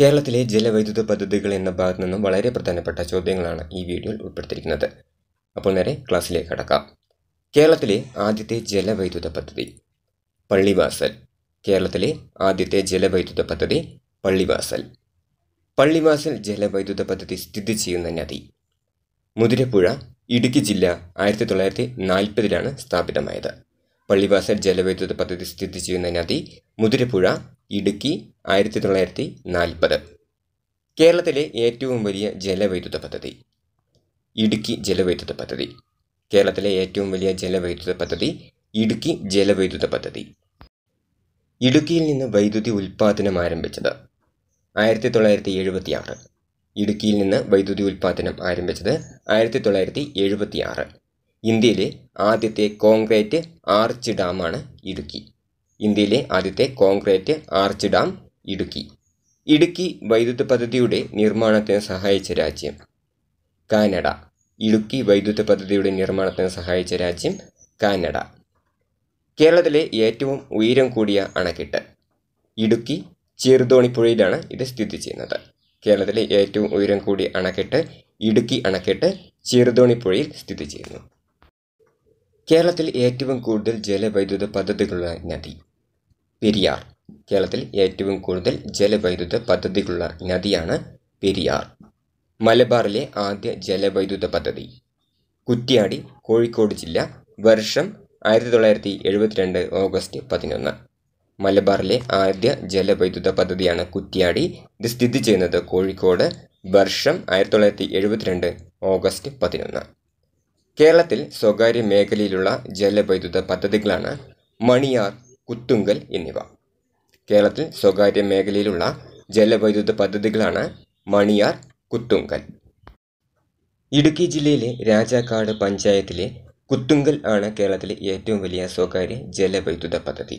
കേരളത്തിലെ ജലവൈദ്യുത പദ്ധതികൾ എന്ന ഭാഗത്തു നിന്നും വളരെ പ്രധാനപ്പെട്ട ചോദ്യങ്ങളാണ് ഈ വീഡിയോയിൽ ഉൾപ്പെടുത്തിയിരിക്കുന്നത് അപ്പോൾ നേരെ ക്ലാസ്സിലേക്ക് കടക്കാം കേരളത്തിലെ ആദ്യത്തെ ജലവൈദ്യുത പദ്ധതി പള്ളിവാസൽ കേരളത്തിലെ ആദ്യത്തെ ജലവൈദ്യുത പദ്ധതി പള്ളിവാസൽ പള്ളിവാസൽ ജലവൈദ്യുത പദ്ധതി സ്ഥിതി ചെയ്യുന്ന നദി മുതിരപ്പുഴ ഇടുക്കി ജില്ല ആയിരത്തി തൊള്ളായിരത്തി നാൽപ്പതിലാണ് സ്ഥാപിതമായത് പള്ളിവാസൽ ജലവൈദ്യുത പദ്ധതി സ്ഥിതി ചെയ്യുന്ന നദി മുതിരപ്പുഴ ഇടുക്കി ആയിരത്തി തൊള്ളായിരത്തി നാൽപ്പത് കേരളത്തിലെ ഏറ്റവും വലിയ ജലവൈദ്യുത പദ്ധതി ഇടുക്കി ജലവൈദ്യുത പദ്ധതി കേരളത്തിലെ ഏറ്റവും വലിയ ജലവൈദ്യുത പദ്ധതി ഇടുക്കി ജലവൈദ്യുത പദ്ധതി ഇടുക്കിയിൽ നിന്ന് വൈദ്യുതി ഉൽപ്പാദനം ആരംഭിച്ചത് ആയിരത്തി തൊള്ളായിരത്തി എഴുപത്തി ആറ് ഇടുക്കിയിൽ നിന്ന് വൈദ്യുതി ഉൽപ്പാദനം ആരംഭിച്ചത് ആയിരത്തി തൊള്ളായിരത്തി എഴുപത്തി ആറ് ഇന്ത്യയിലെ ആദ്യത്തെ കോൺക്രീറ്റ് ആർച്ച് ഡാമാണ് ഇടുക്കി ഇന്ത്യയിലെ ആദ്യത്തെ concrete arch dam Idukki Idukki വൈദ്യുത പദ്ധതിയുടെ നിർമ്മാണത്തിന് സഹായിച്ച രാജ്യം കാനഡ ഇടുക്കി വൈദ്യുത പദ്ധതിയുടെ നിർമ്മാണത്തിന് സഹായിച്ച രാജ്യം കാനഡ കേരളത്തിലെ ഏറ്റവും ഉയരം കൂടിയ അണക്കെട്ട് ഇടുക്കി ചെറുതോണിപ്പുഴയിലാണ് ഇത് സ്ഥിതി ചെയ്യുന്നത് കേരളത്തിലെ ഏറ്റവും ഉയരം കൂടിയ അണക്കെട്ട് ഇടുക്കി അണക്കെട്ട് ചെറുതോണിപ്പുഴയിൽ സ്ഥിതി ചെയ്യുന്നു കേരളത്തിൽ ഏറ്റവും കൂടുതൽ ജലവൈദ്യുത പദ്ധതികളുള്ള നദി പെരിയാർ കേരളത്തിൽ ഏറ്റവും കൂടുതൽ ജലവൈദ്യുത പദ്ധതികളുള്ള നദിയാണ് പെരിയാർ മലബാറിലെ ആദ്യ ജലവൈദ്യുത പദ്ധതി കുറ്റ്യാടി കോഴിക്കോട് ജില്ല വർഷം ആയിരത്തി തൊള്ളായിരത്തി എഴുപത്തിരണ്ട് ഓഗസ്റ്റ് പതിനൊന്ന് മലബാറിലെ ആദ്യ ജലവൈദ്യുത പദ്ധതിയാണ് കുറ്റ്യാടി ഇത് സ്ഥിതി ചെയ്യുന്നത് കോഴിക്കോട് വർഷം ആയിരത്തി തൊള്ളായിരത്തി എഴുപത്തിരണ്ട് ഓഗസ്റ്റ് പതിനൊന്ന് കേരളത്തിൽ സ്വകാര്യ മേഖലയിലുള്ള ജലവൈദ്യുത പദ്ധതികളാണ് മണിയാർ കുത്തുങ്കൽ എന്നിവ കേരളത്തിൽ സ്വകാര്യ മേഖലയിലുള്ള ജലവൈദ്യുത പദ്ധതികളാണ് മണിയാർ കുത്തുങ്കൽ ഇടുക്കി ജില്ലയിലെ രാജാക്കാട് പഞ്ചായത്തിലെ കുത്തുങ്കൽ ആണ് കേരളത്തിലെ ഏറ്റവും വലിയ സ്വകാര്യ ജലവൈദ്യുത പദ്ധതി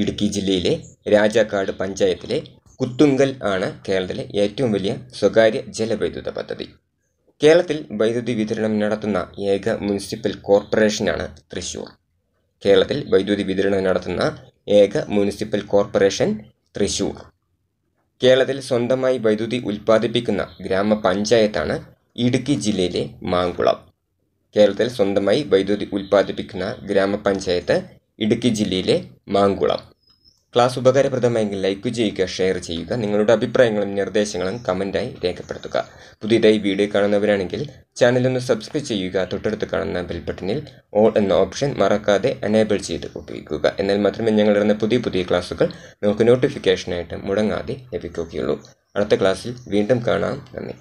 ഇടുക്കി ജില്ലയിലെ രാജാക്കാട് പഞ്ചായത്തിലെ കുത്തുങ്കൽ ആണ് കേരളത്തിലെ ഏറ്റവും വലിയ സ്വകാര്യ ജലവൈദ്യുത പദ്ധതി കേരളത്തിൽ വൈദ്യുതി വിതരണം നടത്തുന്ന ഏക മുനിസിപ്പൽ കോർപ്പറേഷനാണ് തൃശൂർ കേരളത്തിൽ വൈദ്യുതി വിതരണം നടത്തുന്ന ഏക മുനിസിപ്പൽ കോർപ്പറേഷൻ തൃശൂർ കേരളത്തിൽ സ്വന്തമായി വൈദ്യുതി ഉൽപ്പാദിപ്പിക്കുന്ന ഗ്രാമപഞ്ചായത്താണ് ഇടുക്കി ജില്ലയിലെ മാങ്കുളം കേരളത്തിൽ സ്വന്തമായി വൈദ്യുതി ഉൽപ്പാദിപ്പിക്കുന്ന ഗ്രാമപഞ്ചായത്ത് ഇടുക്കി ജില്ലയിലെ മാങ്കുളം ക്ലാസ് ഉപകാരപ്രദമായെങ്കിൽ ലൈക്ക് ചെയ്യുക ഷെയർ ചെയ്യുക നിങ്ങളുടെ അഭിപ്രായങ്ങളും നിർദ്ദേശങ്ങളും കമൻറ്റായി രേഖപ്പെടുത്തുക പുതിയതായി വീഡിയോ കാണുന്നവരാണെങ്കിൽ ചാനലൊന്ന് സബ്സ്ക്രൈബ് ചെയ്യുക തൊട്ടടുത്ത് കാണുന്ന ബെൽ ബട്ടണിൽ ഓൾ എന്ന ഓപ്ഷൻ മറക്കാതെ എനേബിൾ ചെയ്ത് ഉപയോഗിക്കുക എന്നാൽ മാത്രമേ ഞങ്ങൾ ഇറങ്ങുന്ന പുതിയ പുതിയ ക്ലാസ്സുകൾ നമുക്ക് നോട്ടിഫിക്കേഷനായിട്ട് മുടങ്ങാതെ ലഭിക്കുകയുള്ളൂ അടുത്ത ക്ലാസ്സിൽ വീണ്ടും കാണാം നന്ദി